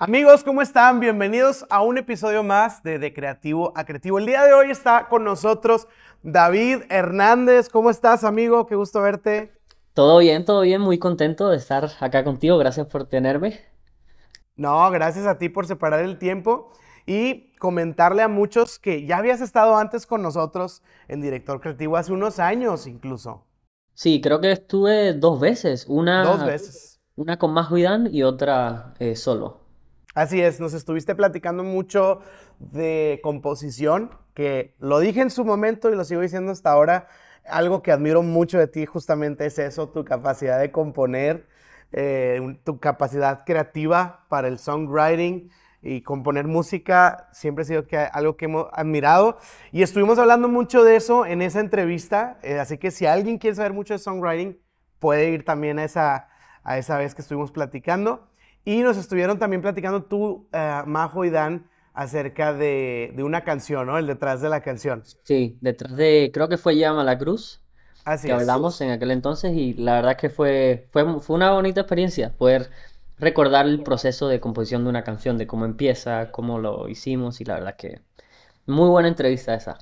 Amigos, ¿cómo están? Bienvenidos a un episodio más de De Creativo a Creativo. El día de hoy está con nosotros David Hernández. ¿Cómo estás, amigo? Qué gusto verte. Todo bien, todo bien. Muy contento de estar acá contigo. Gracias por tenerme. No, gracias a ti por separar el tiempo y comentarle a muchos que ya habías estado antes con nosotros en Director Creativo hace unos años incluso. Sí, creo que estuve dos veces. Una, dos veces. Una con Más y otra eh, solo. Así es, nos estuviste platicando mucho de composición, que lo dije en su momento y lo sigo diciendo hasta ahora. Algo que admiro mucho de ti justamente es eso, tu capacidad de componer, eh, tu capacidad creativa para el songwriting y componer música siempre ha sido que algo que hemos admirado. Y estuvimos hablando mucho de eso en esa entrevista, eh, así que si alguien quiere saber mucho de songwriting, puede ir también a esa, a esa vez que estuvimos platicando. Y nos estuvieron también platicando tú, eh, Majo y Dan, acerca de, de, una canción, ¿no? El detrás de la canción. Sí, detrás de, creo que fue Llama la Cruz. Así que hablamos en aquel entonces y la verdad que fue, fue, fue una bonita experiencia poder recordar el proceso de composición de una canción, de cómo empieza, cómo lo hicimos y la verdad que muy buena entrevista esa.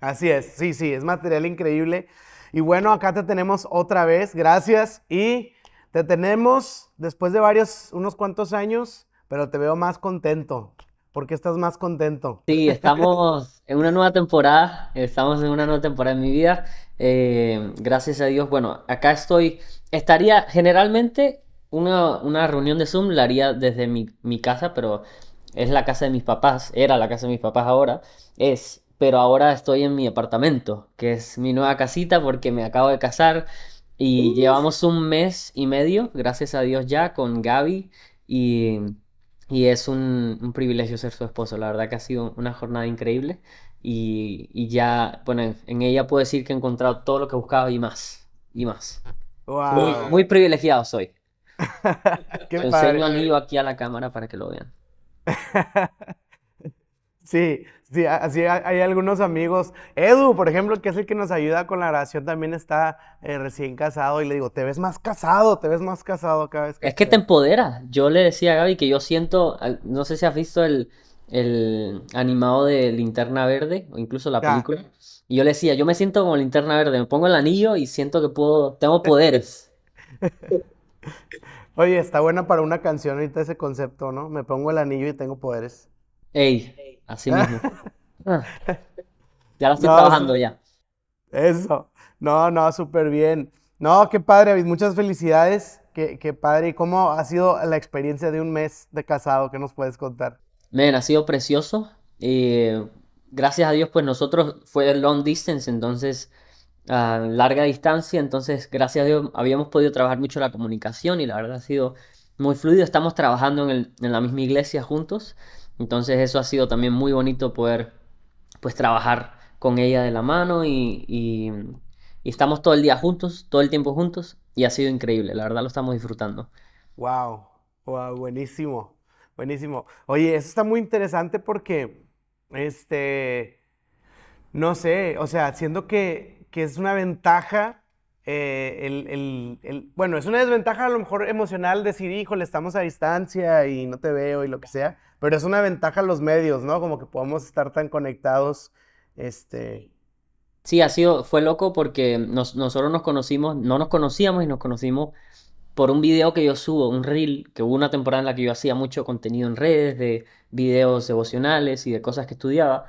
Así es, sí, sí, es material increíble. Y bueno, acá te tenemos otra vez, gracias y te tenemos después de varios, unos cuantos años, pero te veo más contento. ¿Por qué estás más contento? Sí, estamos en una nueva temporada, estamos en una nueva temporada en mi vida. Eh, gracias a Dios, bueno, acá estoy, estaría generalmente una, una reunión de Zoom, la haría desde mi, mi, casa, pero es la casa de mis papás, era la casa de mis papás ahora, es, pero ahora estoy en mi apartamento, que es mi nueva casita porque me acabo de casar, y uh. llevamos un mes y medio, gracias a Dios ya, con Gaby. Y, es un, privilegio ser su esposo. La verdad que ha sido una jornada increíble. Y, ya, bueno, en ella puedo decir que he encontrado todo lo que buscaba y más. Y más. Wow. Muy, privilegiado soy. Qué Te padre. enseño anillo aquí a la cámara para que lo vean. sí, Sí, así hay algunos amigos. Edu, por ejemplo, que es el que nos ayuda con la grabación, también está eh, recién casado y le digo, te ves más casado, te ves más casado cada vez que... Es que te empodera, Yo le decía a Gaby que yo siento, no sé si has visto el, el animado de Linterna Verde o incluso la película. Y yo le decía, yo me siento como Linterna Verde, me pongo el anillo y siento que puedo, tengo poderes. Oye, está buena para una canción ahorita ese concepto, ¿no? Me pongo el anillo y tengo poderes. Ey. Así mismo. Ah. ya la estoy trabajando ya. Eso. No, no, súper bien. No, qué padre, Muchas felicidades. Qué, padre. ¿Y cómo ha sido la experiencia de un mes de casado? ¿Qué nos puedes contar? Men, ha sido precioso. y eh, gracias a Dios, pues nosotros fue long distance, entonces a larga distancia, entonces gracias a Dios habíamos podido trabajar mucho la comunicación y la verdad ha sido muy fluido. Estamos trabajando en, en la misma iglesia juntos. Entonces eso ha sido también muy bonito poder pues trabajar con ella de la mano y, estamos todo el día juntos, todo el tiempo juntos y ha sido increíble, la verdad lo estamos disfrutando. Wow, wow, buenísimo, buenísimo. Oye, eso está muy interesante porque, este, no sé, o sea, siendo que, es una ventaja, eh, el, bueno, es una desventaja a lo mejor emocional decir, híjole, estamos a distancia y no te veo y lo que sea, pero es una ventaja los medios, ¿no? Como que podemos estar tan conectados, este... Sí, ha sido, fue loco porque nosotros nos conocimos, no nos conocíamos y nos conocimos por un video que yo subo, un reel, que hubo una temporada en la que yo hacía mucho contenido en redes de videos devocionales y de cosas que estudiaba.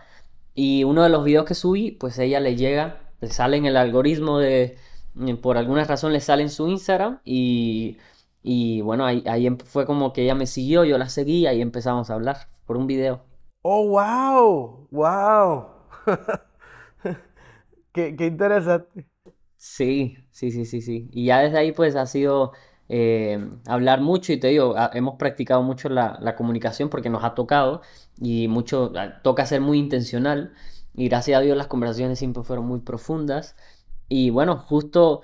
Y uno de los videos que subí, pues ella le llega, le sale en el algoritmo de, eh, por alguna razón le sale en su Instagram y y bueno, ahí, ahí em, fue como que ella me siguió, yo la seguí y empezamos a hablar por un video. ¡Oh, wow! ¡Wow! qué, interesante. Sí, sí, sí, sí, sí. Y ya desde ahí pues ha sido eh, hablar mucho y te digo, hemos practicado mucho la, la, comunicación porque nos ha tocado y mucho, ah, toca ser muy intencional y gracias a Dios las conversaciones siempre fueron muy profundas. Y bueno, justo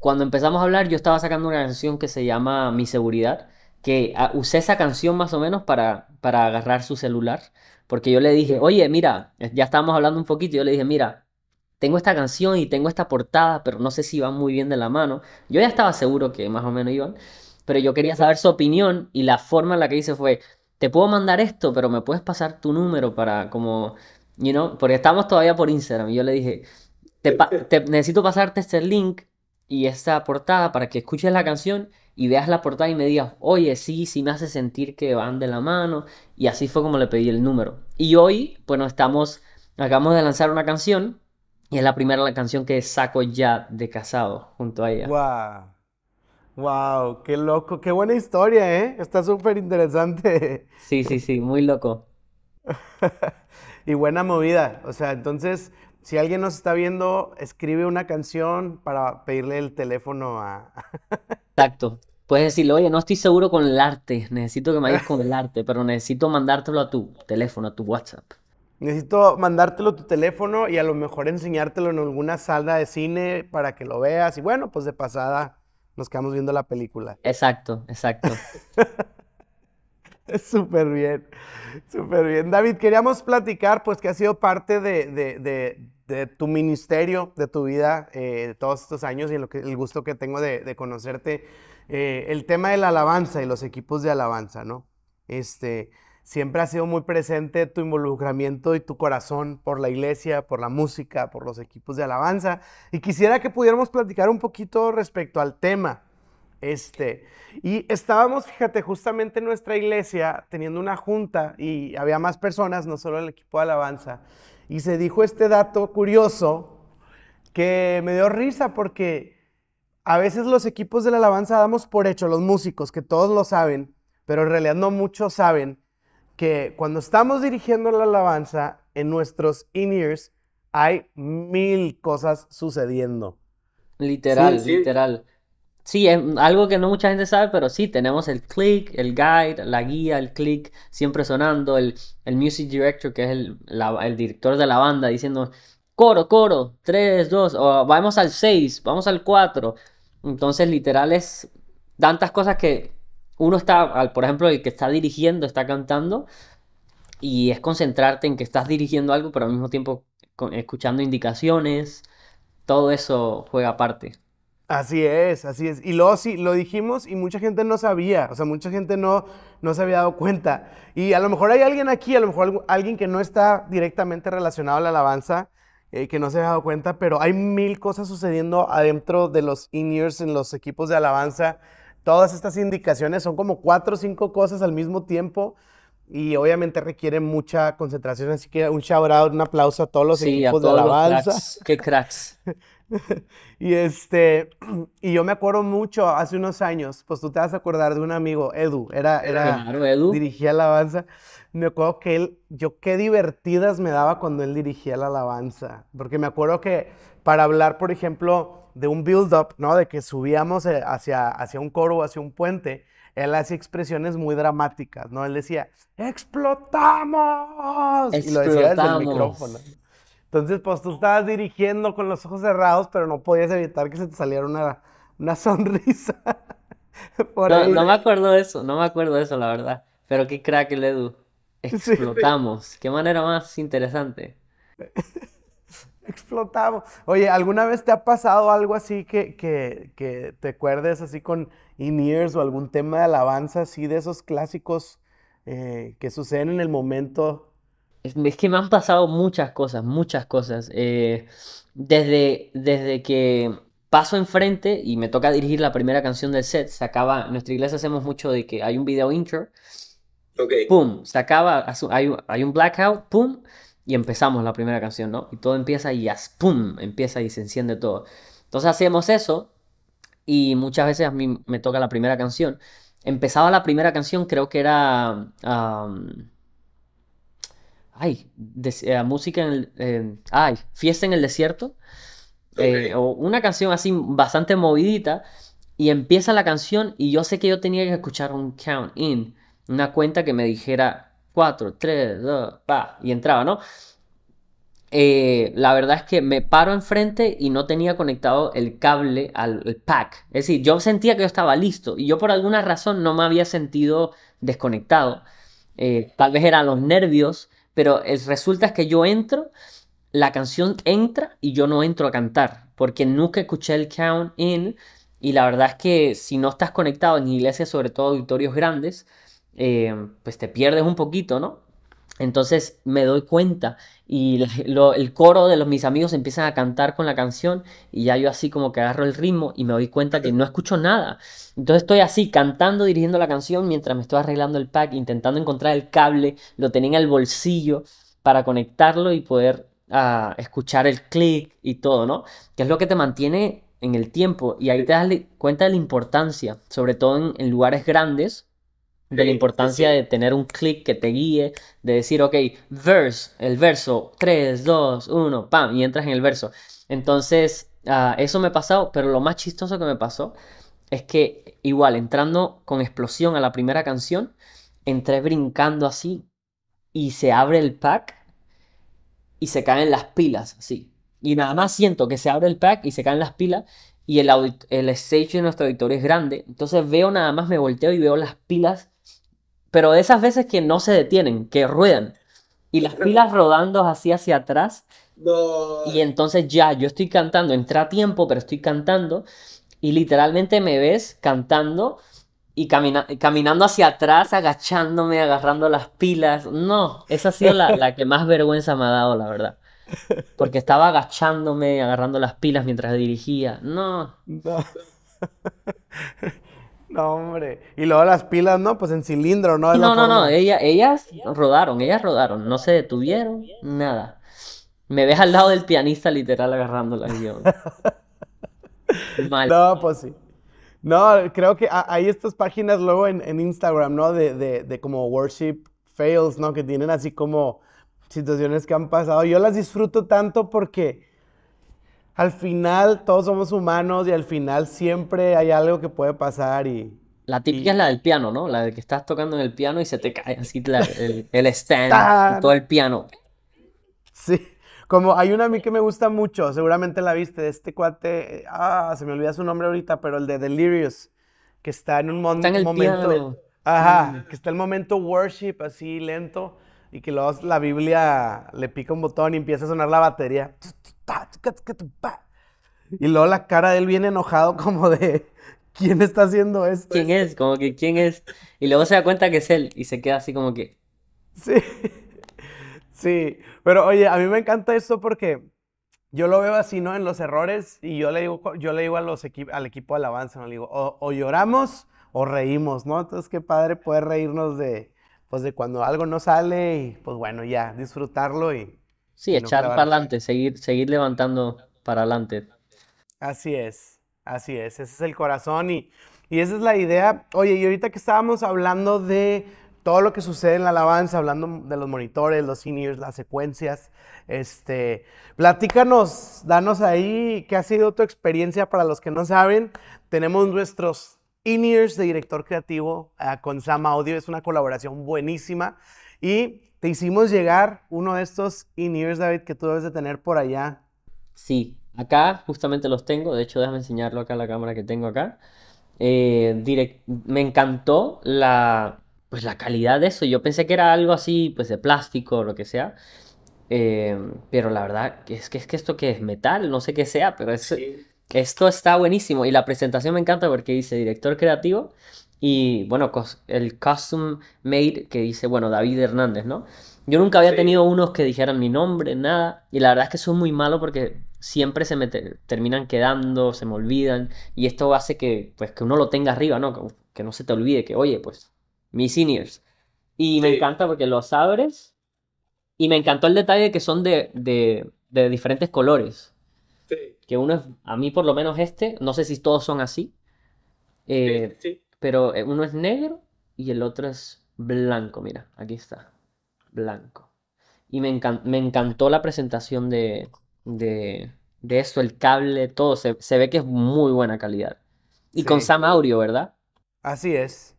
cuando empezamos a hablar, yo estaba sacando una canción que se llama Mi Seguridad, que ah, usé esa canción más o menos para, para agarrar su celular, porque yo le dije, oye, mira, ya estábamos hablando un poquito, yo le dije, mira, tengo esta canción y tengo esta portada, pero no sé si van muy bien de la mano. Yo ya estaba seguro que más o menos iban, pero yo quería saber su opinión y la forma en la que hice fue, te puedo mandar esto, pero me puedes pasar tu número para como, you know, porque estamos todavía por Instagram. Y yo le dije, necesito pasarte este link y esta portada para que escuches la canción y veas la portada y me digas, oye, sí, sí me hace sentir que van de la mano. Y así fue como le pedí el número. Y hoy, bueno, estamos, acabamos de lanzar una canción y es la primera canción que saco ya de casado junto a ella. ¡Wow! Wow, qué loco, qué buena historia, ¿eh? Está súper interesante. Sí, sí, sí, muy loco. y buena movida. O sea, entonces, si alguien nos está viendo, escribe una canción para pedirle el teléfono a... Exacto. Puedes decirle, oye, no estoy seguro con el arte, necesito que me ayudes con el arte, pero necesito mandártelo a tu teléfono, a tu WhatsApp. Necesito mandártelo a tu teléfono y a lo mejor enseñártelo en alguna sala de cine para que lo veas y bueno, pues de pasada nos quedamos viendo la película. Exacto, exacto. Súper bien, súper bien. David, queríamos platicar, pues que ha sido parte de, tu ministerio, de tu vida, eh, todos estos años y el gusto que tengo de, conocerte, eh, el tema de la alabanza y los equipos de alabanza, ¿no? Este, siempre ha sido muy presente tu involucramiento y tu corazón por la iglesia, por la música, por los equipos de alabanza. Y quisiera que pudiéramos platicar un poquito respecto al tema este, y estábamos, fíjate, justamente en nuestra iglesia teniendo una junta y había más personas, no solo el equipo de alabanza. Y se dijo este dato curioso que me dio risa porque a veces los equipos de la alabanza damos por hecho, los músicos, que todos lo saben, pero en realidad no muchos saben que cuando estamos dirigiendo la alabanza en nuestros in-ears hay mil cosas sucediendo. Literal, literal. Sí, es algo que no mucha gente sabe, pero sí, tenemos el click, el guide, la guía, el click siempre sonando, el, music director, que es el, director de la banda, diciendo coro, coro, 3, 2, vamos al 6, vamos al 4. Entonces, literal, es tantas cosas que uno está, por ejemplo, el que está dirigiendo, está cantando, y es concentrarte en que estás dirigiendo algo, pero al mismo tiempo escuchando indicaciones, todo eso juega aparte. Así es, así es. Y luego sí, lo dijimos y mucha gente no sabía, o sea, mucha gente no, no se había dado cuenta. Y a lo mejor hay alguien aquí, a lo mejor alguien que no está directamente relacionado a la alabanza, eh, que no se ha dado cuenta, pero hay mil cosas sucediendo adentro de los in en los equipos de alabanza. Todas estas indicaciones son como cuatro o cinco cosas al mismo tiempo y obviamente requiere mucha concentración, así que un shout out, un aplauso a todos los sí, equipos a todos de alabanza. cracks. Qué cracks. y este, y yo me acuerdo mucho hace unos años, pues tú te vas a acordar de un amigo, Edu, era, era, dirigía alabanza. Me acuerdo que él, yo qué divertidas me daba cuando él dirigía la alabanza, porque me acuerdo que para hablar, por ejemplo, de un build-up, ¿no? De que subíamos eh, hacia, hacia un coro o hacia un puente, él hacía expresiones muy dramáticas, ¿no? Él decía, ¡explotamos! ¡Explotamos! Y lo decía desde el micrófono. Entonces, pues tú estabas dirigiendo con los ojos cerrados, pero no podías evitar que se te saliera una, sonrisa. no, me acuerdo de eso, no me acuerdo de eso, la verdad. Pero qué crack el Edu. Explotamos. Qué manera más interesante. Explotamos. Oye, ¿alguna vez te ha pasado algo así que, te acuerdes así con in-ears o algún tema de alabanza así de esos clásicos eh, que suceden en el momento es, que me han pasado muchas cosas, muchas cosas. Eh, desde, desde que paso enfrente y me toca dirigir la primera canción del set, se acaba, en nuestra iglesia hacemos mucho de que hay un video intro, okay. pum, se acaba, hay, hay un blackout, pum, y empezamos la primera canción, ¿no? Y todo empieza y as, pum, empieza y se enciende todo. Entonces hacemos eso y muchas veces a mí me toca la primera canción. Empezaba la primera canción, creo que era ay, eh, música en el, ay, fiesta en el desierto, eh, o una canción así bastante movidita, y empieza la canción y yo sé que yo tenía que escuchar un count in, una cuenta que me dijera 4, 3, 2, pa, y entraba, ¿no? Eh, la verdad es que me paro enfrente y no tenía conectado el cable al, pack. Es decir, yo sentía que yo estaba listo y yo por alguna razón no me había sentido desconectado. tal vez eran los nervios, pero eh, resulta que yo entro, la canción entra y yo no entro a cantar, porque nunca escuché el count in y la verdad es que si no estás conectado en iglesias, sobre todo auditorios grandes, eh, pues te pierdes un poquito, ¿no? Entonces me doy cuenta y el coro de los, mis amigos empiezan a cantar con la canción y ya yo así como que agarro el ritmo y me doy cuenta que no escucho nada. Entonces estoy así cantando, dirigiendo la canción mientras me estoy arreglando el pack, intentando encontrar el cable, lo tenía en el bolsillo para conectarlo y poder ah, escuchar el clic y todo, ¿no? Que es lo que te mantiene en el tiempo y ahí te das cuenta de la importancia, sobre todo en lugares grandes de la importancia de tener un clic que te guíe, de decir, ok, verse, el verso, 3, 2, 1, pam, y entras en el verso. Entonces, ah, eso me ha pasado, pero lo más chistoso que me pasó es que igual, entrando con explosión a la primera canción, entré brincando así y se abre el pack y se caen las pilas, así. Y nada más siento que se abre el pack y se caen las pilas y el, el stage de nuestro auditorio es grande. Entonces veo nada más, me volteo y veo las pilas pero de esas veces que no se detienen, que ruedan. Y las pilas rodando así hacia atrás. Y entonces ya, yo estoy cantando, entra tiempo, pero estoy cantando. Y literalmente me ves cantando y caminando hacia atrás, agachándome, agarrando las pilas. No, esa ha sido la, la que más vergüenza me ha dado, la verdad. Porque estaba agachándome, agarrando las pilas mientras dirigía. No. No. No, hombre. Y luego las pilas, ¿no? Pues en cilindro, ¿no? No, no, no. ellas rodaron, ellas rodaron. No se detuvieron, nada. Me ves al lado del pianista literal agarrando la guión. Mal. No, pues sí. No, creo que hay estas páginas luego en, Instagram, ¿no? De, de, como worship fails, ¿no? Que tienen así como situaciones que han pasado. Yo las disfruto tanto porque al final todos somos humanos y al final siempre hay algo que puede pasar y... La típica es la del piano, ¿no? La de que estás tocando en el piano y se te cae así el, stand todo el piano. Sí, como hay una a mí que me gusta mucho, seguramente la viste, de este cuate, ah, se me olvida su nombre ahorita, pero el de Delirious, que está en un momento... está en el momento... Ajá, que está el momento worship así lento y que luego la Biblia le pica un botón y empieza a sonar la batería. Y luego la cara de él viene enojado como de, ¿quién está haciendo esto? ¿Quién es? Como que, ¿quién es? Y luego se da cuenta que es él y se queda así como que... Sí, sí. Pero oye, a mí me encanta esto porque yo lo veo así, ¿no? En los errores y yo le digo, yo le digo a los al equipo de alabanza, ¿no? Le digo, o, lloramos o reímos, ¿no? Entonces, qué padre poder reírnos de, pues, de cuando algo no sale y, pues, bueno, ya, disfrutarlo y, Sí, echar para adelante, seguir, seguir levantando para adelante. Así es, así es, ese es el corazón y, esa es la idea. Oye, y ahorita que estábamos hablando de todo lo que sucede en la alabanza, hablando de los monitores, los seniors, las secuencias. Este, platícanos, danos ahí qué ha sido tu experiencia para los que no saben. Tenemos nuestros in de director creativo ah, con Sama Audio, es una colaboración buenísima. Y te hicimos llegar uno de estos in-ears, David, que tú debes de tener por allá. Sí, acá justamente los tengo. De hecho, déjame enseñarlo acá a la cámara que tengo acá. Eh, me encantó la, pues, la calidad de eso. Yo pensé que era algo así, pues de plástico o lo que sea. Eh, pero la verdad es que es que esto que es metal, no sé qué sea, pero esto está buenísimo. Y la presentación me encanta porque dice director creativo y bueno, el custom made que dice, bueno, David Hernández, ¿no? Yo nunca había tenido unos que dijeran mi nombre, nada. Y la verdad es que son muy malo porque siempre se me terminan quedando, se me olvidan. Y esto hace que, pues, que uno lo tenga arriba, ¿no? Que, no se te olvide que, oye, pues, mis seniors. Y me encanta porque los abres. Y me encantó el detalle de que son de, de, diferentes colores. Sí. Que uno es, a mí por lo menos este, no sé si todos son así. Eh, sí. Pero eh, uno es negro y el otro es blanco, mira, aquí está, blanco. Y me, me encantó la presentación de, de, de esto, el cable, todo, se, ve que es muy buena calidad. Y con Sam Audio, ¿verdad? Así es.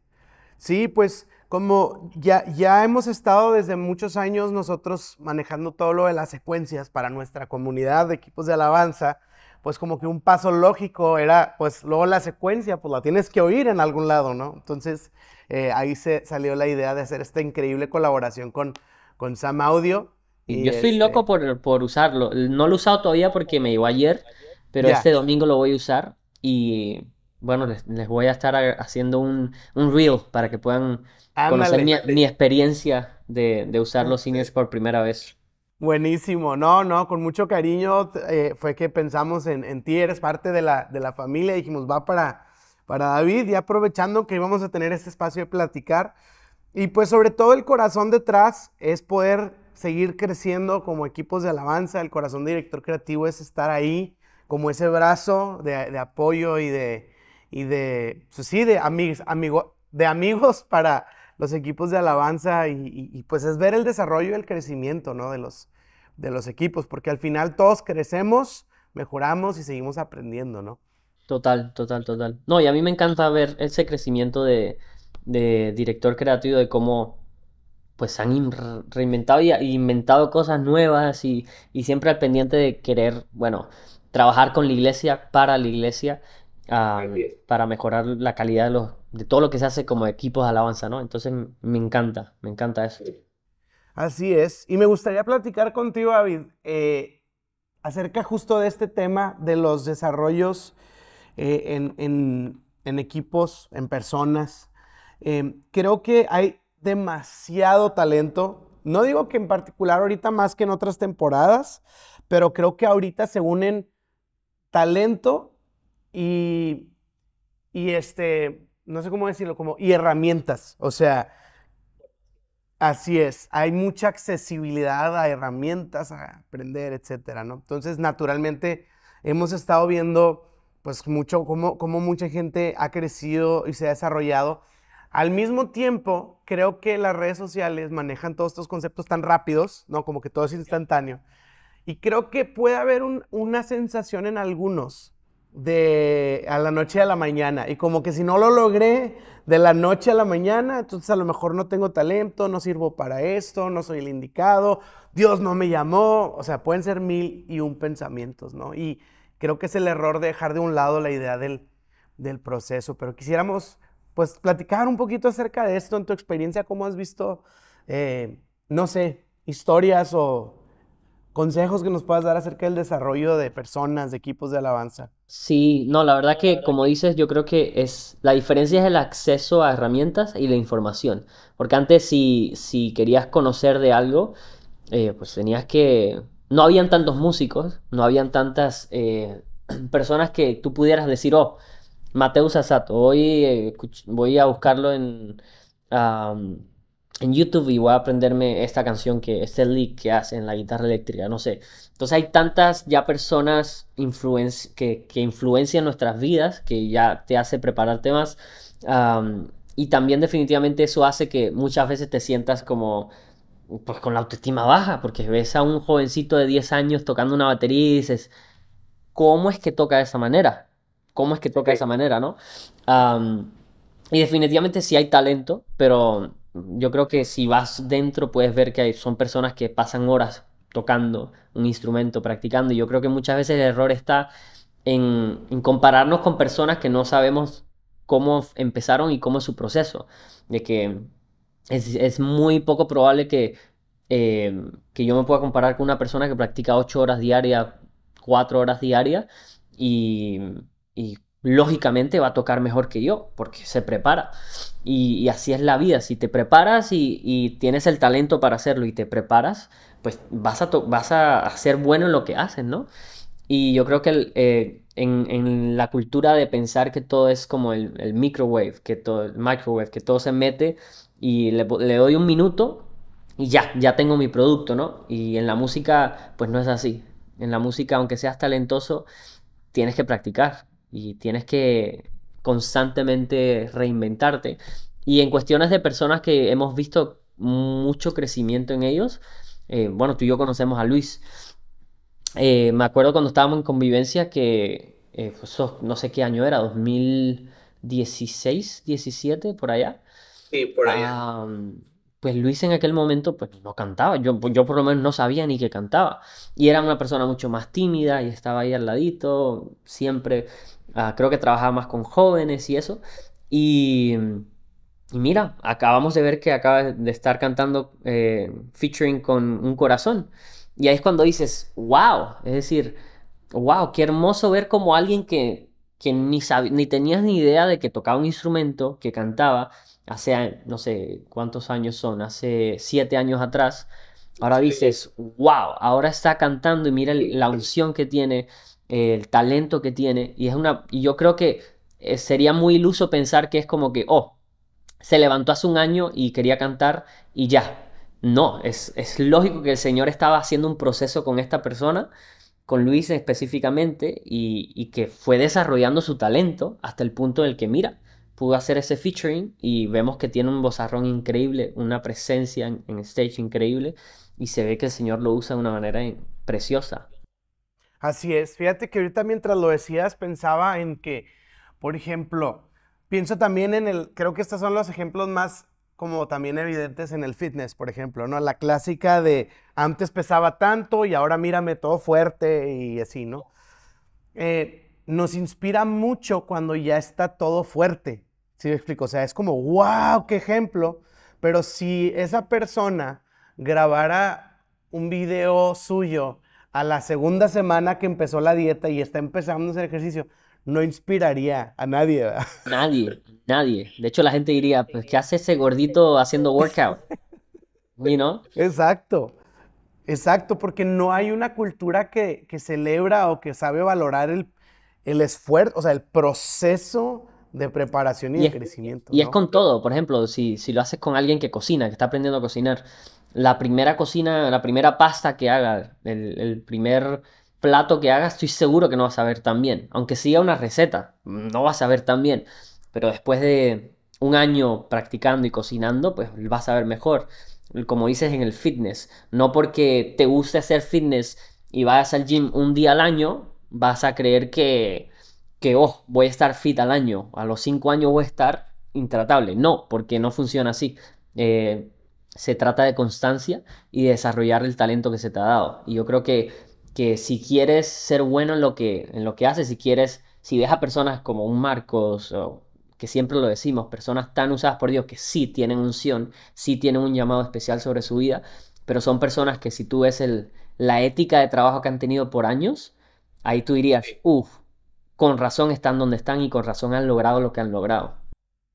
Sí, pues como ya, ya hemos estado desde muchos años nosotros manejando todo lo de las secuencias para nuestra comunidad de equipos de alabanza, pues como que un paso lógico era, pues luego la secuencia, pues la tienes que oír en algún lado, ¿no? Entonces eh, ahí se salió la idea de hacer esta increíble colaboración con, con Sam Audio. Y yo estoy este loco por, por, usarlo. No lo he usado todavía porque me llegó ayer, pero este domingo lo voy a usar y bueno, les, voy a estar haciendo un, un reel para que puedan conocer mi, experiencia de, de usar los cines por primera vez. Buenísimo, no, no, con mucho cariño eh, fue que pensamos en, ti, eres parte de la, de la familia, dijimos, va para, para David, y aprovechando que íbamos a tener este espacio de platicar, y pues sobre todo el corazón detrás es poder seguir creciendo como equipos de alabanza, el corazón director creativo es estar ahí como ese brazo de, apoyo y de, y de, pues sí, de, amigos, de amigos para, los equipos de alabanza y, pues es ver el desarrollo y el crecimiento ¿no? de, los, de los equipos, porque al final todos crecemos, mejoramos y seguimos aprendiendo, ¿no? Total, total, total. No, y a mí me encanta ver ese crecimiento de, director creativo, de cómo pues han reinventado y inventado cosas nuevas y, y, siempre al pendiente de querer, bueno, trabajar con la iglesia, para la iglesia, ah, para mejorar la calidad de los de todo lo que se hace como equipos de alabanza, ¿no? Entonces me encanta, me encanta eso. Así es. Y me gustaría platicar contigo, David, eh, acerca justo de este tema de los desarrollos eh, en, equipos, en personas. Em, creo que hay demasiado talento. No digo que en particular ahorita más que en otras temporadas, pero creo que ahorita se unen talento y, y este, no sé cómo decirlo, como, y herramientas. O sea, así es, hay mucha accesibilidad a herramientas, a aprender, etcétera, ¿no? Entonces, naturalmente, hemos estado viendo, pues, mucho cómo, cómo mucha gente ha crecido y se ha desarrollado. Al mismo tiempo, creo que las redes sociales manejan todos estos conceptos tan rápidos, ¿no? Como que todo es instantáneo. Y creo que puede haber una sensación en algunos de a la noche a la mañana. Y como que si no lo logré de la noche a la mañana, entonces a lo mejor no tengo talento, no sirvo para esto, no soy el indicado, Dios no me llamó. O sea, pueden ser mil y un pensamientos, ¿no? Y creo que es el error de dejar de un lado la idea del, proceso. Pero quisiéramos, pues, platicar un poquito acerca de esto en tu experiencia, cómo has visto, eh, no sé, historias o consejos que nos puedas dar acerca del desarrollo de personas, de equipos de alabanza. Sí, no, la verdad que como dices, yo creo que es la diferencia es el acceso a herramientas y la información. Porque antes si, si querías conocer de algo, eh, pues tenías que... No habían tantos músicos, no habían tantas eh, personas que tú pudieras decir, oh, Mateus Asato, hoy eh, voy a buscarlo en en YouTube y voy a aprenderme esta canción que este lick que hace en la guitarra eléctrica, no sé. Entonces hay tantas ya personas que, influencian nuestras vidas que ya te hace prepararte más. y también definitivamente eso hace que muchas veces te sientas como pues con la autoestima baja, porque ves a un jovencito de 10 años tocando una batería y dices, ¿cómo es que toca de esa manera? ¿Cómo es que toca de esa manera, no? y definitivamente sí hay talento, pero yo creo que si vas dentro puedes ver que son personas que pasan horas tocando un instrumento, practicando. Y yo creo que muchas veces el error está en, compararnos con personas que no sabemos cómo empezaron y cómo es su proceso. De que es, muy poco probable que, em, que yo me pueda comparar con una persona que practica ocho horas diarias, cuatro horas diarias y lógicamente va a tocar mejor que yo, porque se prepara. Y, así es la vida, si te preparas y, tienes el talento para hacerlo y te preparas, pues vas a, vas a ser bueno en lo que haces, ¿no? Y yo creo que eh, en, en, la cultura de pensar que todo es como el, el microwave, que todo, el que todo se mete y le, le doy un minuto y ya, ya tengo mi producto, ¿no? Y en la música, pues no es así. En la música, aunque seas talentoso, tienes que practicar, y tienes que constantemente reinventarte. Y en cuestiones de personas que hemos visto mucho crecimiento en ellos, eh, bueno, tú y yo conocemos a Luis. Eh, me acuerdo cuando estábamos en convivencia que, eh, no sé qué año era, 2016, 17, por allá. Sí, por allá. Ah, pues Luis en aquel momento pues no cantaba, yo, yo por lo menos no sabía ni que cantaba. Y era una persona mucho más tímida y estaba ahí al ladito, siempre Ah, creo que trabajaba más con jóvenes y eso. Y, mira, acabamos de ver que acaba de estar cantando eh, featuring con un corazón. Y ahí es cuando dices, wow, es decir, wow, qué hermoso ver como alguien que, que ni, ni tenías ni idea de que tocaba un instrumento, que cantaba, hace, no sé cuántos años son, hace siete años atrás, ahora dices, wow, ahora está cantando y mira la unción que tiene el talento que tiene. Y es una. Y yo creo que eh, sería muy iluso pensar que es como que, oh, se levantó hace un año y quería cantar y ya. No, es, lógico que el Señor estaba haciendo un proceso con esta persona, con Luis específicamente, y, que fue desarrollando su talento hasta el punto en el que, mira, pudo hacer ese featuring y vemos que tiene un bozarrón increíble, una presencia en, en stage increíble, y se ve que el Señor lo usa de una manera preciosa. Así es. Fíjate que ahorita mientras lo decías pensaba en que, por ejemplo, pienso también en el, creo que estos son los ejemplos más como también evidentes en el fitness, por ejemplo, ¿no? La clásica de antes pesaba tanto y ahora mírame todo fuerte y así, ¿no? Eh, nos inspira mucho cuando ya está todo fuerte, ¿sí me explico? O sea, es como, wow, qué ejemplo, pero si esa persona grabara un video suyo a la segunda semana que empezó la dieta y está empezando a hacer ejercicio, no inspiraría a nadie. Nadie, nadie. De hecho, la gente diría, pues, ¿qué hace ese gordito haciendo workout? ¿Y no? Exacto, exacto, porque no hay una cultura que, que celebra o que sabe valorar el, el esfuerzo, o sea, el proceso de preparación y, de crecimiento. Y es con todo, por ejemplo, si, si lo haces con alguien que cocina, que está aprendiendo a cocinar, la primera cocina, la primera pasta que haga, el, primer plato que haga, estoy seguro que no vas a ver tan bien. Aunque siga una receta, no vas a saber tan bien. Pero después de un año practicando y cocinando, pues vas a ver mejor. Como dices en el fitness, no porque te guste hacer fitness y vayas al gym un día al año, vas a creer que, que oh, voy a estar fit al año, a los cinco años voy a estar intratable. No, porque no funciona así. Eh, se trata de constancia y de desarrollar el talento que se te ha dado. Y yo creo que, que si quieres ser bueno en lo, que, en lo que haces, si quieres, si ves a personas como un Marcos, que siempre lo decimos, personas tan usadas por Dios que sí tienen unción, sí tienen un llamado especial sobre su vida, pero son personas que si tú ves el, la ética de trabajo que han tenido por años, ahí tú dirías, uff, con razón están donde están y con razón han logrado lo que han logrado.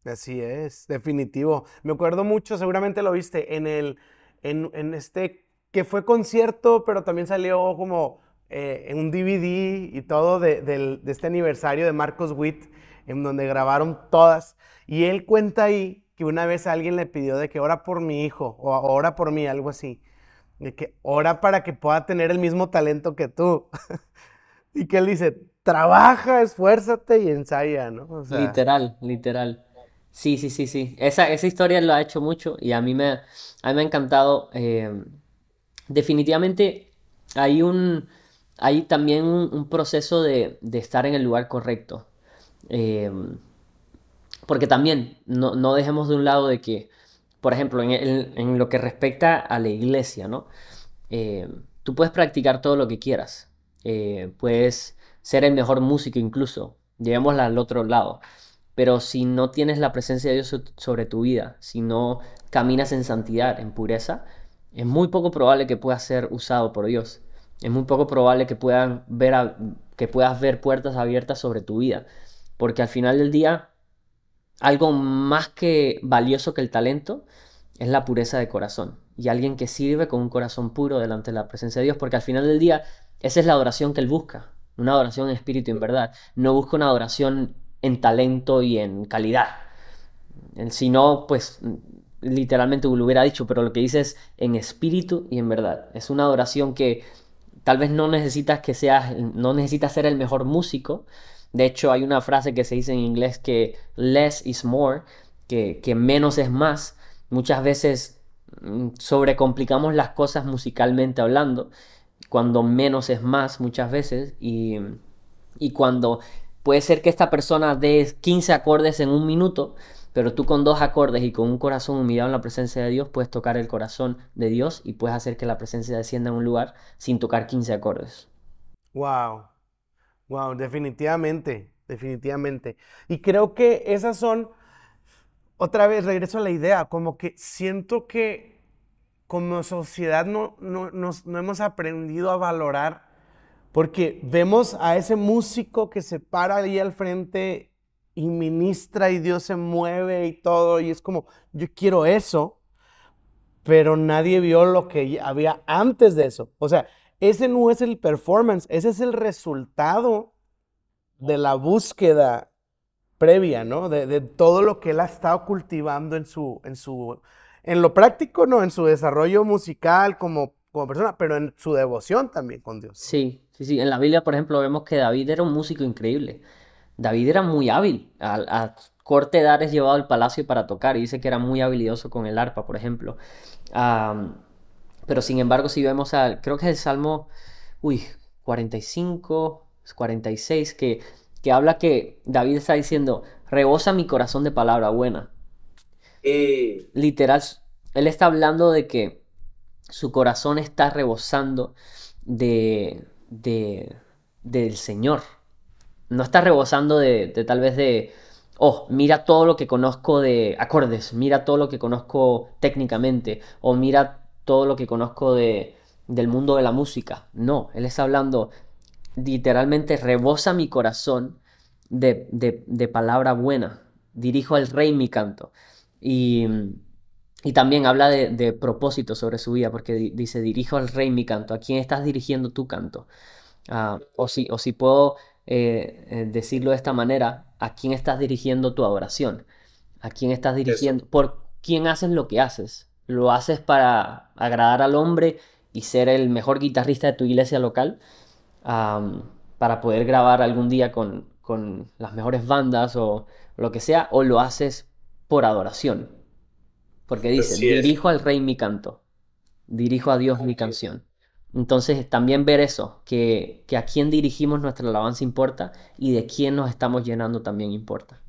Así es, definitivo. Me acuerdo mucho, seguramente lo viste, en el, en, en este, que fue concierto, pero también salió como eh, en un DVD y todo de, de, este aniversario de Marcos Witt, en donde grabaron todas. Y él cuenta ahí que una vez alguien le pidió de que ora por mi hijo, o ora por mí, algo así. De que ora para que pueda tener el mismo talento que tú. y que él dice, trabaja, esfuérzate y ensaya, ¿no? literal, literal. Sí, sí, sí, sí. Esa, esa historia lo ha hecho mucho y a mí me, me ha encantado. Eh, definitivamente hay un, hay también un, proceso de, estar en el lugar correcto. Eh, porque también no, dejemos de un lado de que, por ejemplo, en, lo que respecta a la iglesia, ¿no? Eh, tú puedes practicar todo lo que quieras. puedes ser el mejor músico incluso. Llevémosla al otro lado. Pero si no tienes la presencia de Dios sobre tu vida, si no caminas en santidad, en pureza, es muy poco probable que puedas ser usado por Dios. Es muy poco probable que, puedan ver que puedas ver puertas abiertas sobre tu vida. Porque al final del día, algo más que valioso que el talento es la pureza de corazón. Y alguien que sirve con un corazón puro delante de la presencia de Dios. Porque al final del día, esa es la adoración que Él busca. Una adoración en espíritu, en verdad. No busca una adoración en talento y en calidad. Si no, pues literalmente lo hubiera dicho, pero lo que dice es en espíritu y en verdad. Es una adoración que tal vez no necesitas que seas, no necesitas ser el mejor músico. De hecho, hay una frase que se dice en inglés que less is more, que, menos es más. Muchas veces mm, sobrecomplicamos las cosas musicalmente hablando, cuando menos es más muchas veces, y, y cuando Puede ser que esta persona dé 15 acordes en un minuto, pero tú con dos acordes y con un corazón humillado en la presencia de Dios puedes tocar el corazón de Dios y puedes hacer que la presencia descienda en un lugar sin tocar 15 acordes. Wow, wow, definitivamente, definitivamente. Y creo que esas son, otra vez regreso a la idea, como que siento que como sociedad no, no hemos aprendido a valorar porque vemos a ese músico que se para ahí al frente y ministra y Dios se mueve y todo, y es como, yo quiero eso, pero nadie vio lo que había antes de eso. O sea, ese no es el performance, ese es el resultado de la búsqueda previa, ¿no? De, de, todo lo que él ha estado cultivando en su, en su, en lo práctico, ¿no? En su desarrollo musical como, como persona, pero en su devoción también con Dios. Sí, Sí, sí, en la Biblia, por ejemplo, vemos que David era un músico increíble. David era muy hábil. A, a edad es llevado al palacio para tocar y dice que era muy habilidoso con el arpa, por ejemplo. pero sin embargo, si vemos al, creo que es el Salmo, uy, 45, 46, que, que habla que David está diciendo, rebosa mi corazón de palabra buena. Eh. Literal, él está hablando de que su corazón está rebosando de, de, del Señor. No está rebosando de, tal vez de, oh, mira todo lo que conozco de acordes, mira todo lo que conozco técnicamente, o mira todo lo que conozco de, del mundo de la música. No, él está hablando, literalmente rebosa mi corazón de, de palabra buena, dirijo al rey mi canto. Y y también habla de, propósito sobre su vida, porque dice, dirijo al rey mi canto. ¿A quién estás dirigiendo tu canto? Ah, o, si, o si puedo eh, eh, decirlo de esta manera, ¿a quién estás dirigiendo tu adoración? ¿A quién estás dirigiendo? ¿Por quién haces lo que haces? ¿Lo haces para agradar al hombre y ser el mejor guitarrista de tu iglesia local? para poder grabar algún día con, con las mejores bandas o lo que sea, o lo haces por adoración, porque dice, dirijo al rey mi canto, dirijo a Dios mi canción. Entonces, también ver eso, que, a quién dirigimos nuestra alabanza importa y de quién nos estamos llenando también importa.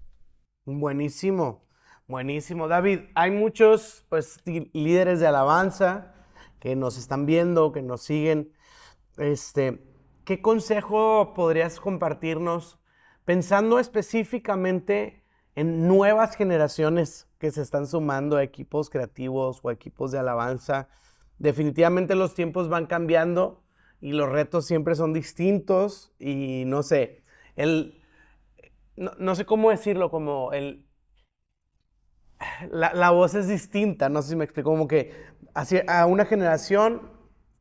Buenísimo, buenísimo. David, hay muchos pues, líderes de alabanza que nos están viendo, que nos siguen. Este, ¿Qué consejo podrías compartirnos pensando específicamente en nuevas generaciones que se están sumando a equipos creativos o equipos de alabanza. Definitivamente los tiempos van cambiando y los retos siempre son distintos y no sé, el, no, sé cómo decirlo, como el, la, la, voz es distinta, no sé si me explico, como que a una generación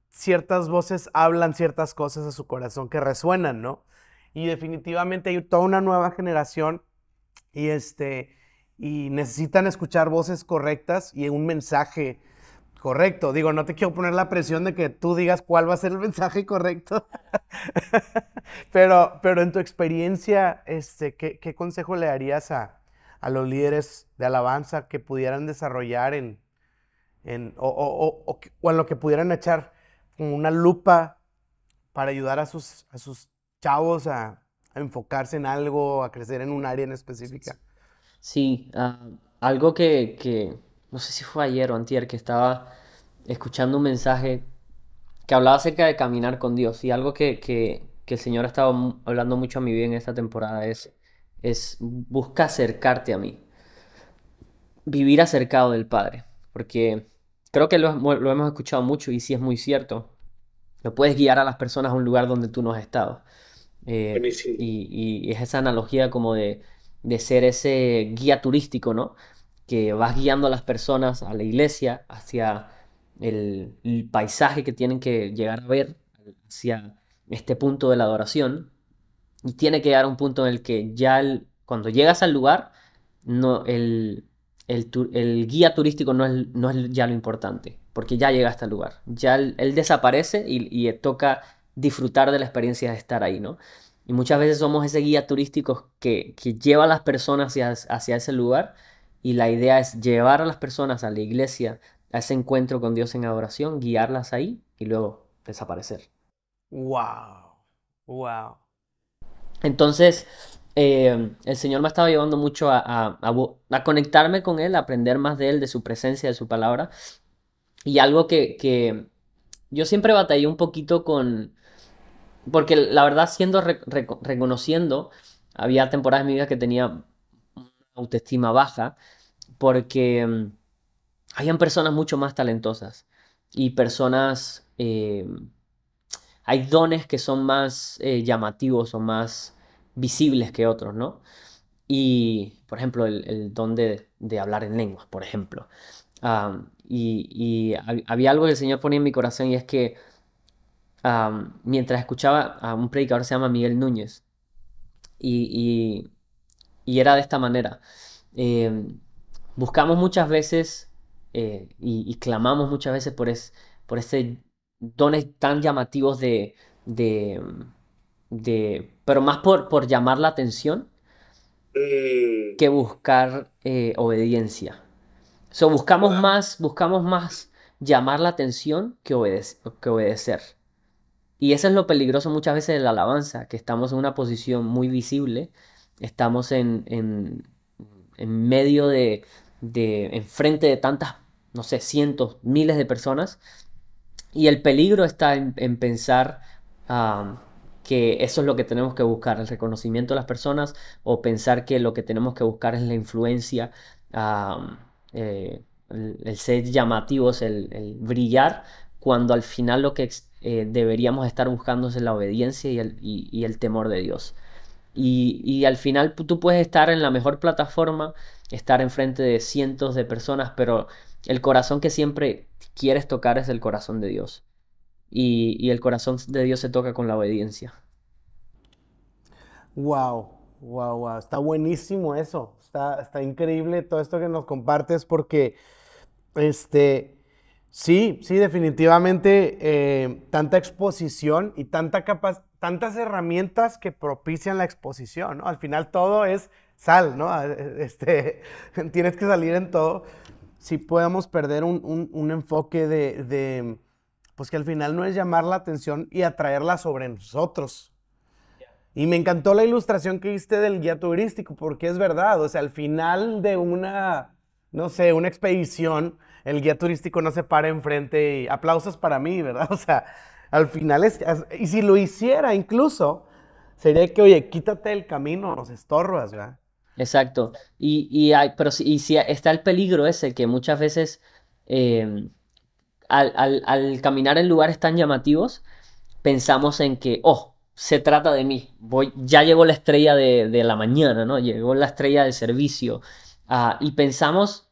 ciertas voces hablan ciertas cosas a su corazón que resuenan, ¿no? Y definitivamente hay toda una nueva generación y este y necesitan escuchar voces correctas y un mensaje correcto. Digo, no te quiero poner la presión de que tú digas cuál va a ser el mensaje correcto, pero, pero en tu experiencia, este, ¿qué, consejo le darías a, los líderes de alabanza que pudieran desarrollar en, o, o, lo que pudieran echar como una lupa para ayudar a sus, chavos a, a enfocarse en algo, a crecer en un área en específica? Sí, ah, algo que, no sé si fue ayer o antier que estaba escuchando un mensaje que hablaba acerca de caminar con Dios y algo que, que, el Señor ha estado hablando mucho a mi vida en esta temporada es, es busca acercarte a mí, vivir acercado del Padre, porque creo que lo, hemos escuchado mucho y si sí es muy cierto, lo puedes guiar a las personas a un lugar donde tú no has estado. Eh, y, y es esa analogía como de de ser ese guía turístico, ¿no? Que vas guiando a las personas a la iglesia, hacia el, paisaje que tienen que llegar a ver, hacia este punto de la adoración. Y tiene que llegar a un punto en el que ya cuando llegas al lugar, no, el, el, el, guía turístico no es, no es, ya lo importante, porque ya llega hasta el lugar. Ya él, desaparece y, y, toca disfrutar de la experiencia de estar ahí, ¿no? Y muchas veces somos ese guía turístico que, lleva a las personas hacia, ese lugar y la idea es llevar a las personas a la iglesia, a ese encuentro con Dios en adoración, guiarlas ahí y luego desaparecer. ¡Wow! ¡Wow! Entonces, em, el Señor me ha estado llevando mucho a, a, conectarme con Él, a aprender más de Él, de su presencia, de su palabra. Y algo que, que yo siempre batallé un poquito con, porque la verdad, siendo reconociendo, había temporadas en mi vida que tenía una autoestima baja, porque mm, habían personas mucho más talentosas y personas, em, hay dones que son más eh, llamativos o más visibles que otros, ¿no? Y, por ejemplo, el, don de, hablar en lenguas, por ejemplo. y había algo que el Señor ponía en mi corazón y es que mientras escuchaba a un predicador se llama Miguel Núñez. Y, era de esta manera. Em, buscamos muchas veces eh, y, clamamos muchas veces por, por ese dones tan llamativos de, pero más por, por llamar la atención eh. que buscar eh, obediencia. So, buscamos más, buscamos más llamar la atención que obedecer. Y eso es lo peligroso muchas veces de la alabanza, que estamos en una posición muy visible, estamos en, en, medio de, de, enfrente de tantas, no sé, cientos, miles de personas. Y el peligro está en, pensar que eso es lo que tenemos que buscar, el reconocimiento de las personas, o pensar que lo que tenemos que buscar es la influencia, eh, el, ser llamativos, el, el brillar, cuando al final lo que eh, deberíamos estar buscándose la obediencia y el, temor de Dios. Y, al final tú puedes estar en la mejor plataforma, estar enfrente de cientos de personas, pero el corazón que siempre quieres tocar es el corazón de Dios. Y, el corazón de Dios se toca con la obediencia. Wow, wow, wow. Está buenísimo eso. Está, está increíble todo esto que nos compartes porque este, Sí, sí, definitivamente eh, tanta exposición y tantas herramientas que propician la exposición, ¿no? Al final todo es sal, ¿no? Ah, este, tienes que salir en todo. Si podemos perder un, enfoque de, pues que al final no es llamar la atención y atraerla sobre nosotros. Y me encantó la ilustración que viste del guía turístico, porque es verdad, o sea, al final de una, no sé, una expedición, el guía turístico no se para enfrente y aplausos para mí, ¿verdad? O sea, al final es... Y si lo hiciera incluso, sería que, oye, quítate el camino, nos estorbas, ¿verdad? Exacto. Y, y, hay, pero si, y si está el peligro ese que muchas veces em, al, caminar en lugares tan llamativos, pensamos en que, oh, se trata de mí. Voy, ya llegó la estrella de, la mañana, ¿no? Llegó la estrella del servicio. Ah, y pensamos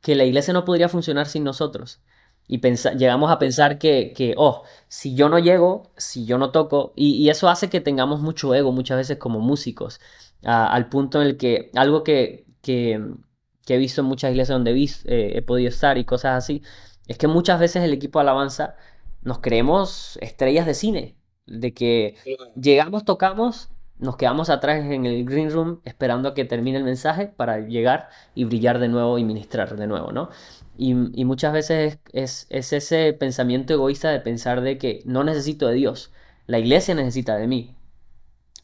que la iglesia no podría funcionar sin nosotros. Y llegamos a pensar que, oh, si yo no llego, si yo no toco, y, eso hace que tengamos mucho ego muchas veces como músicos, al punto en el que algo que, he visto en muchas iglesias donde he, eh, he podido estar y cosas así, es que muchas veces el equipo de alabanza nos creemos estrellas de cine, de que llegamos, tocamos nos quedamos atrás en el green room esperando a que termine el mensaje para llegar y brillar de nuevo y ministrar de nuevo, ¿no? Y, muchas veces es, ese pensamiento egoísta de pensar de que no necesito de Dios, la iglesia necesita de mí,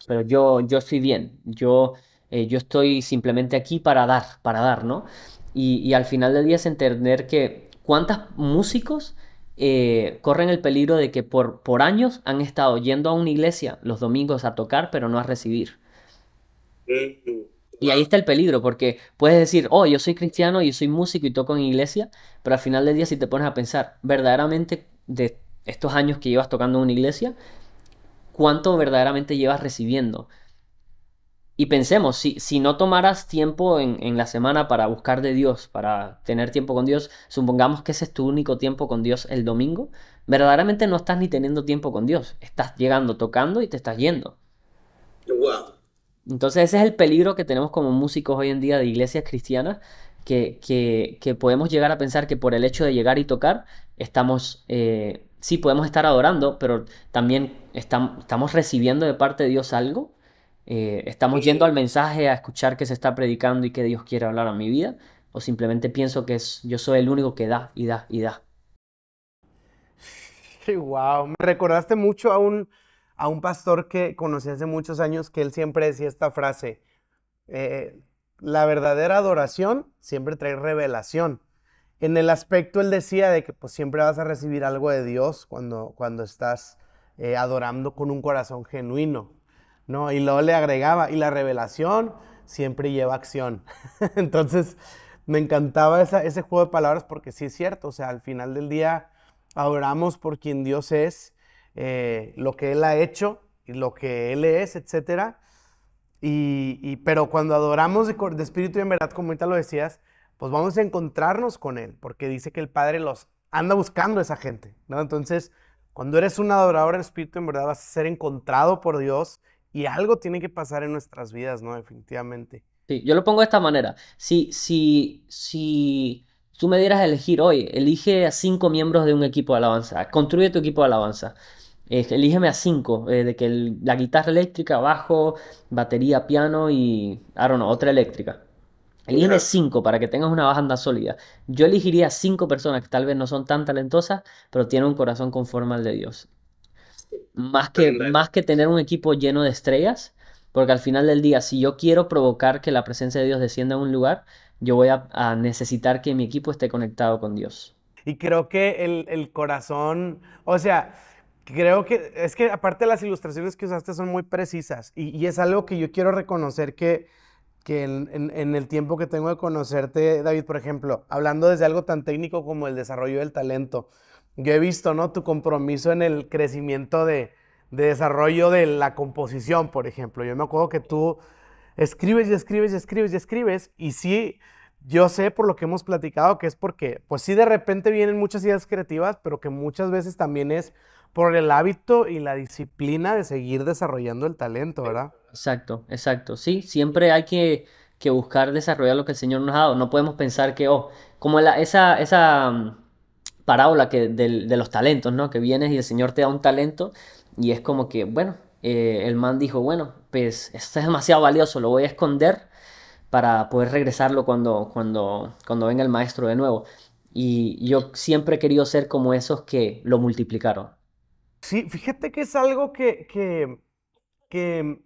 pero yo, yo estoy bien, yo, eh, yo estoy simplemente aquí para dar, para dar, ¿no? Y, y al final del día es entender que cuántos músicos eh, corren el peligro de que por, por años han estado yendo a una iglesia los domingos a tocar, pero no a recibir. Y ahí está el peligro, porque puedes decir, oh, yo soy cristiano y soy músico y toco en iglesia, pero al final del día si te pones a pensar, verdaderamente de estos años que llevas tocando en una iglesia, ¿cuánto verdaderamente llevas recibiendo? Y pensemos, si, no tomaras tiempo en, en, la semana para buscar de Dios, para tener tiempo con Dios, supongamos que ese es tu único tiempo con Dios el domingo, verdaderamente no estás ni teniendo tiempo con Dios, estás llegando, tocando y te estás yendo. Entonces ese es el peligro que tenemos como músicos hoy en día de iglesias cristianas, que, podemos llegar a pensar que por el hecho de llegar y tocar, estamos... Eh, sí podemos estar adorando, pero también estamos recibiendo de parte de Dios algo eh, ¿Estamos yendo al mensaje a escuchar qué se está predicando y qué Dios quiere hablar a mi vida? ¿O simplemente pienso que es, yo soy el único que da y da y da? Wow, me recordaste mucho a un, a un pastor que conocí hace muchos años que él siempre decía esta frase, eh, la verdadera adoración siempre trae revelación. En el aspecto él decía de que pues siempre vas a recibir algo de Dios cuando, cuando estás eh, adorando con un corazón genuino. ¿no? Y luego le agregaba, y la revelación siempre lleva acción. Entonces, me encantaba ese juego de palabras porque sí es cierto, o sea, al final del día adoramos por quien Dios es, eh, lo que Él ha hecho, y lo que Él es, etc. Y, pero cuando adoramos de, espíritu y en verdad, como ahorita lo decías, pues vamos a encontrarnos con Él, porque dice que el Padre los anda buscando a esa gente, Entonces, cuando eres un adorador en espíritu en verdad, vas a ser encontrado por Dios y algo tiene que pasar en nuestras vidas, ¿no? Definitivamente. Sí, yo lo pongo de esta manera. Si, si, si tú me dieras a elegir hoy, elige a cinco miembros de un equipo de alabanza, construye tu equipo de alabanza. Eh, elígeme a cinco, eh, de que la guitarra eléctrica, bajo, batería, piano y, I don't know, otra eléctrica. Elígeme cinco para que tengas una banda sólida. Yo elegiría a cinco personas que tal vez no son tan talentosas, pero tienen un corazón conforme al de Dios más que, más que tener un equipo lleno de estrellas, porque al final del día, si yo quiero provocar que la presencia de Dios descienda a un lugar, yo voy a, necesitar que mi equipo esté conectado con Dios. Y creo que el, corazón, o sea, creo que es que aparte las ilustraciones que usaste son muy precisas y, es algo que yo quiero reconocer que, que en, el tiempo que tengo de conocerte, David, por ejemplo, hablando desde algo tan técnico como el desarrollo del talento, yo he visto, ¿no? Tu compromiso en el crecimiento de, desarrollo de la composición, por ejemplo. Yo me acuerdo que tú escribes y escribes y escribes y escribes y sí, yo sé por lo que hemos platicado que es porque, pues sí, de repente vienen muchas ideas creativas, pero que muchas veces también es por el hábito y la disciplina de seguir desarrollando el talento, eh, ¿verdad? Exacto, exacto. Sí, siempre hay que, que buscar desarrollar lo que el Señor nos ha dado. No podemos pensar que, oh, como la, esa, esa mm, parábola que, de, los talentos, ¿no? Que vienes y el Señor te da un talento y es como que, bueno, eh, el man dijo, bueno, pues esto es demasiado valioso, lo voy a esconder para poder regresarlo cuando, cuando, cuando venga el maestro de nuevo. Y yo siempre he querido ser como esos que lo multiplicaron. Sí, fíjate que es algo que, que, que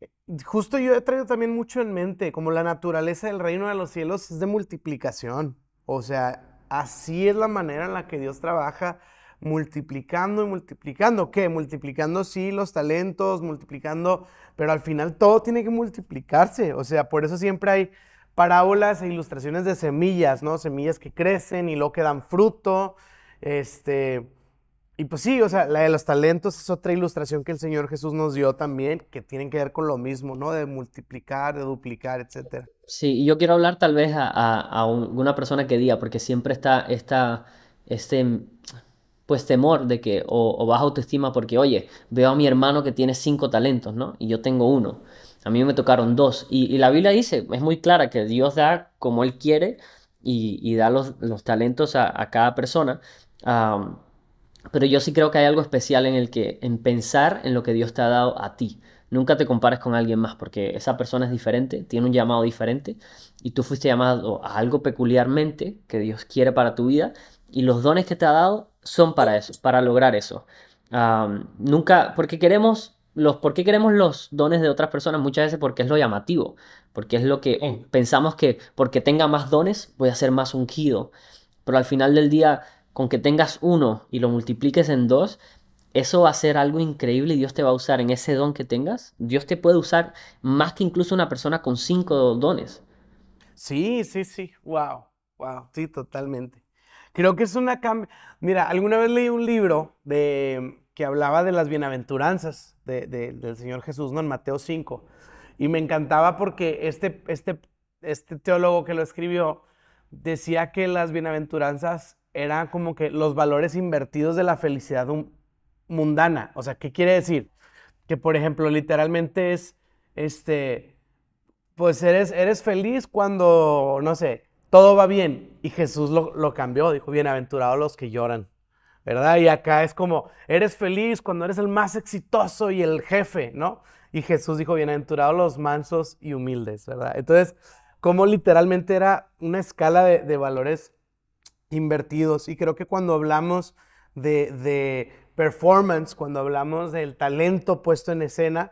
eh, justo yo he traído también mucho en mente, como la naturaleza del reino de los cielos es de multiplicación. O sea, Así es la manera en la que Dios trabaja, multiplicando y multiplicando. ¿Qué? Multiplicando, sí, los talentos, multiplicando, pero al final todo tiene que multiplicarse. O sea, por eso siempre hay parábolas e ilustraciones de semillas, ¿no? Semillas que crecen y luego que dan fruto. Este, y pues sí, o sea, la de los talentos es otra ilustración que el Señor Jesús nos dio también, que tienen que ver con lo mismo, ¿no? De multiplicar, de duplicar, etcétera. Sí, y yo quiero hablar tal vez a, a, persona que diga, porque siempre está esta, este, pues temor de que, o, baja autoestima, porque oye, veo a mi hermano que tiene cinco talentos, ¿no? Y yo tengo uno. A mí me tocaron dos. Y, la Biblia dice, es muy clara, que Dios da como Él quiere y, da los, los talentos a, cada persona. Pero yo sí creo que hay algo especial en el que, en pensar en lo que Dios te ha dado a ti. Nunca te compares con alguien más porque esa persona es diferente, tiene un llamado diferente y tú fuiste llamado a algo peculiarmente que Dios quiere para tu vida y los dones que te ha dado son para eso, para lograr eso. nunca, porque queremos los, ¿por queremos los dones de otras personas? Muchas veces porque es lo llamativo, porque es lo que pensamos que porque tenga más dones voy a ser más ungido, pero al final del día con que tengas uno y lo multipliques en dos, eso va a ser algo increíble y Dios te va a usar en ese don que tengas. Dios te puede usar más que incluso una persona con cinco dones. Sí, sí, sí. Wow, wow. Sí, totalmente. Creo que es una cambio. Mira, alguna vez leí un libro de que hablaba de las bienaventuranzas del Señor Jesús, ¿no? En Mateo 5. Y me encantaba porque este, este, este teólogo que lo escribió decía que las bienaventuranzas era como que los valores invertidos de la felicidad mundana. O sea, ¿qué quiere decir? Que, por ejemplo, literalmente es, este, pues eres, eres feliz cuando, no sé, todo va bien. Y Jesús lo, cambió, dijo, bienaventurados los que lloran, ¿verdad? Y acá es como, eres feliz cuando eres el más exitoso y el jefe, ¿no? Y Jesús dijo, bienaventurados los mansos y humildes, ¿verdad? Entonces, como literalmente era una escala de, de valores invertidos. Y creo que cuando hablamos de, de performance, cuando hablamos del talento puesto en escena,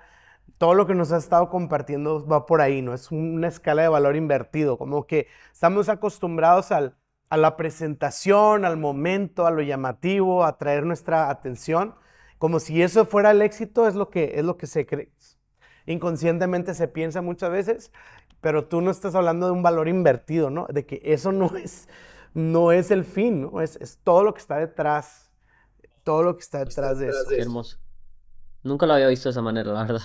todo lo que nos ha estado compartiendo va por ahí, ¿no? Es una escala de valor invertido, como que estamos acostumbrados al, a la presentación, al momento, a lo llamativo, a traer nuestra atención, como si eso fuera el éxito, es lo que, es lo que se cree. Inconscientemente se piensa muchas veces, pero tú no estás hablando de un valor invertido, ¿no? De que eso no es, no es el fin, Es, todo lo que está detrás, todo lo que está detrás, de, eso. hermoso. Nunca lo había visto de esa manera, la verdad.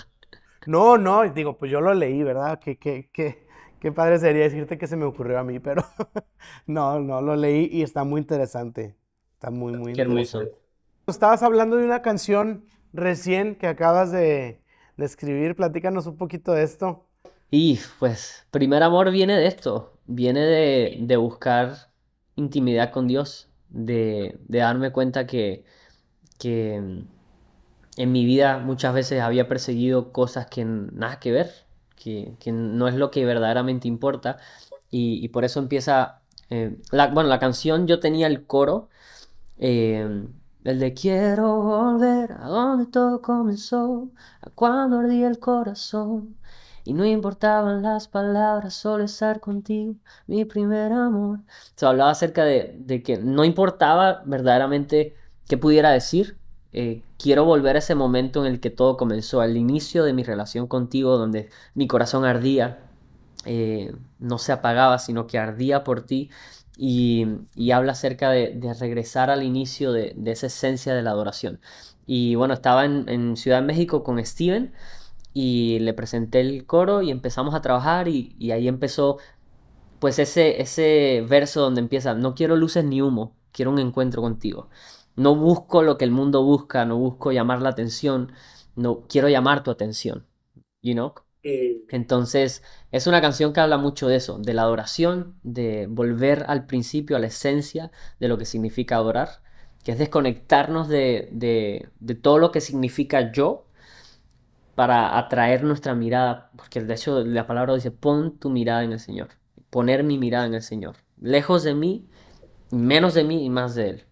No, no, digo, pues yo lo leí, ¿verdad? Que, qué padre sería decirte que se me ocurrió a mí, pero no, no, lo leí y está muy interesante. Está muy, muy qué Hermoso. Estabas hablando de una canción recién que acabas de, escribir, platícanos un poquito de esto. Y pues, primer amor viene de esto, viene de, de buscar intimidad con Dios, de, darme cuenta que, que, mm, en mi vida muchas veces había perseguido cosas que nada que ver, que, no es lo que verdaderamente importa. Y, por eso empieza, eh, la, bueno, la canción yo tenía el coro, em, el de quiero volver a donde todo comenzó, a cuando ardía el corazón. Y no importaban las palabras, solo estar contigo, mi primer amor. Se hablaba acerca de, que no importaba verdaderamente qué pudiera decir. Eh, quiero volver a ese momento en el que todo comenzó, al inicio de mi relación contigo, donde mi corazón ardía, eh, no se apagaba, sino que ardía por ti. Y, habla acerca de, regresar al inicio de, de, esa esencia de la adoración. Y bueno, estaba en, en Ciudad de México con Steven y le presenté el coro y empezamos a trabajar y, ahí empezó pues ese, ese verso donde empieza, no quiero luces ni humo, quiero un encuentro contigo. No busco lo que el mundo busca, no busco llamar la atención, no quiero llamar tu atención, you know? Eh. Entonces, es una canción que habla mucho de eso, de la adoración, de volver al principio, a la esencia de lo que significa adorar, que es desconectarnos de todo lo que significa yo para atraer nuestra mirada, porque de hecho la palabra dice, pon tu mirada en el Señor, poner mi mirada en el Señor, lejos de mí, menos de mí y más de Él.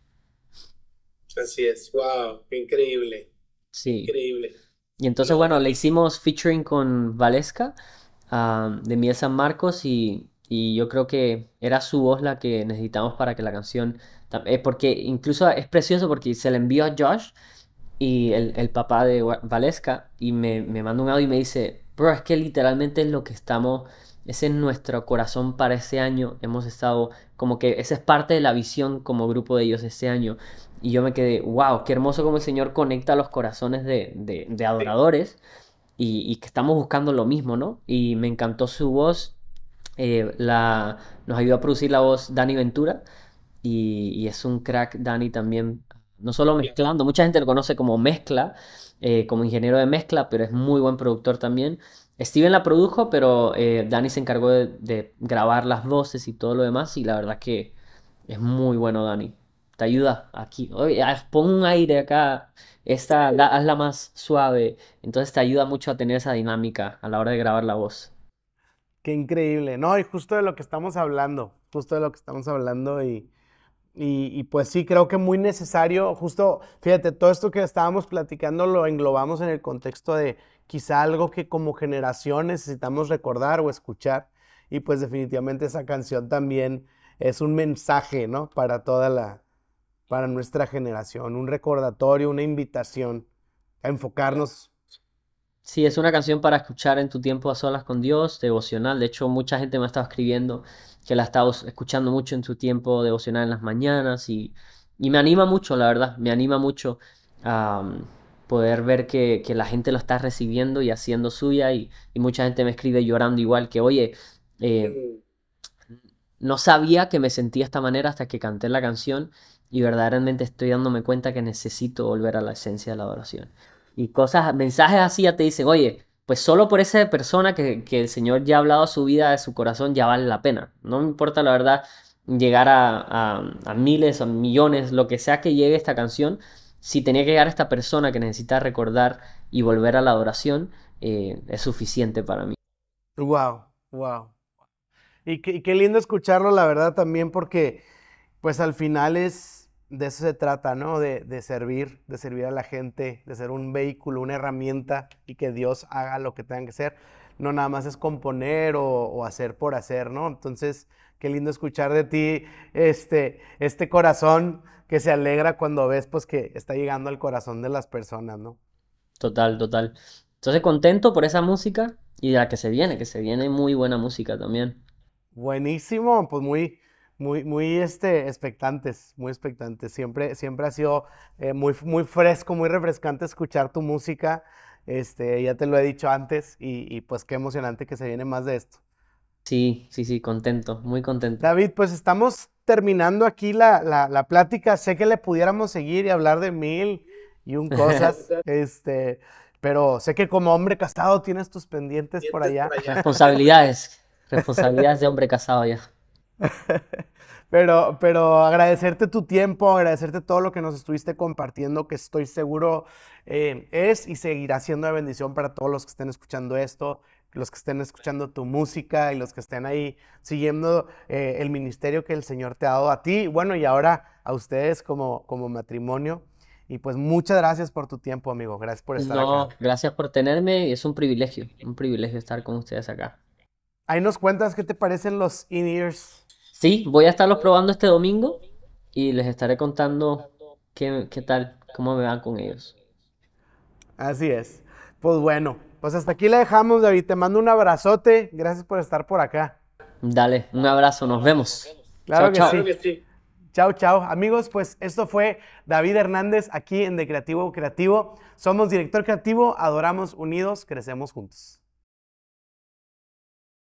Así es, wow, increíble. Sí. Increíble. Y entonces, bueno, le hicimos featuring con Valesca ah, de Miel San Marcos y, y, yo creo que era su voz la que necesitamos para que la canción, eh, porque incluso es precioso porque se le envió a Josh y el, el, papá de Valesca y me, me manda un audio y me dice, bro, es que literalmente es lo que estamos, es en nuestro corazón para ese año, hemos estado como que esa es parte de la visión como grupo de ellos ese año. Y yo me quedé, wow, qué hermoso como el Señor conecta los corazones de, de, adoradores y, que estamos buscando lo mismo, ¿no? Y me encantó su voz, eh, la, nos ayudó a producir la voz Dani Ventura. Y, y, es un crack Dani también no solo mezclando, mucha gente lo conoce como mezcla, eh, como ingeniero de mezcla, pero es muy buen productor también. Steven la produjo, pero eh, Dani se encargó de, grabar las voces y todo lo demás, y la verdad que es muy bueno Dani. Te ayuda aquí. Oye, pon un aire acá, esta, la, hazla más suave. Entonces te ayuda mucho a tener esa dinámica a la hora de grabar la voz. Qué increíble, ¿no? Y justo de lo que estamos hablando, justo de lo que estamos hablando y y, pues sí, creo que muy necesario, justo, fíjate, todo esto que estábamos platicando lo englobamos en el contexto de quizá algo que como generación necesitamos recordar o escuchar. Y pues definitivamente esa canción también es un mensaje, ¿no? Para toda la, para nuestra generación, un recordatorio, una invitación a enfocarnos Sí, es una canción para escuchar en tu tiempo a solas con Dios, devocional. De hecho, mucha gente me ha estado escribiendo que la ha estado escuchando mucho en su tiempo devocional en las mañanas y, y me anima mucho, la verdad, me anima mucho a poder ver que, la gente lo está recibiendo y haciendo suya y, mucha gente me escribe llorando igual que, oye, eh, no sabía que me sentía esta manera hasta que canté la canción y verdaderamente estoy dándome cuenta que necesito volver a la esencia de la adoración y cosas, mensajes así ya te dicen, oye, pues solo por esa persona que, que el Señor ya ha hablado su vida, de su corazón, ya vale la pena. No me importa la verdad llegar a, miles o millones, lo que sea que llegue esta canción, si tenía que llegar a esta persona que necesita recordar y volver a la adoración, eh, es suficiente para mí. Wow, wow. Y qué, y qué lindo escucharlo, la verdad, también, porque pues al final es, de eso se trata, ¿no? De, servir, de servir a la gente, de ser un vehículo, una herramienta y que Dios haga lo que tenga que ser. No nada más es componer o, hacer por hacer, ¿no? Entonces, qué lindo escuchar de ti este, este corazón que se alegra cuando ves pues que está llegando al corazón de las personas, ¿no? Total, total. Entonces, contento por esa música y de la que se viene, que se viene muy buena música también. Buenísimo, pues muy, muy, muy este, expectantes, muy expectantes. Siempre, siempre ha sido eh, muy, muy fresco, muy refrescante escuchar tu música. Este, ya te lo he dicho antes y, pues qué emocionante que se viene más de esto. Sí, sí, sí, contento, muy contento. David, pues estamos terminando aquí la, plática. Sé que le pudiéramos seguir y hablar de mil y un cosas, este, pero sé que como hombre casado tienes tus pendientes, por allá. Responsabilidades, responsabilidades de hombre casado ya. Pero, pero agradecerte tu tiempo, agradecerte todo lo que nos estuviste compartiendo, que estoy seguro eh, es y seguirá siendo una bendición para todos los que estén escuchando esto los que estén escuchando tu música y los que estén ahí siguiendo eh, el ministerio que el Señor te ha dado a ti, bueno, y ahora a ustedes como, como matrimonio. Y pues muchas gracias por tu tiempo, amigo. Gracias por estar no, Gracias por tenerme. Es un privilegio, un privilegio estar con ustedes acá. Ahí nos cuentas qué te parecen los in-ears. Sí, voy a estarlos probando este domingo y les estaré contando qué, tal, cómo me van con ellos. Así es. Pues bueno, pues hasta aquí la dejamos, David. Te mando un abrazote. Gracias por estar por acá. Dale, un abrazo, nos vemos. Claro, que, Chao, chao. Amigos, pues esto fue David Hernández aquí en De Creativo Creativo. Somos Director Creativo, adoramos unidos, crecemos juntos.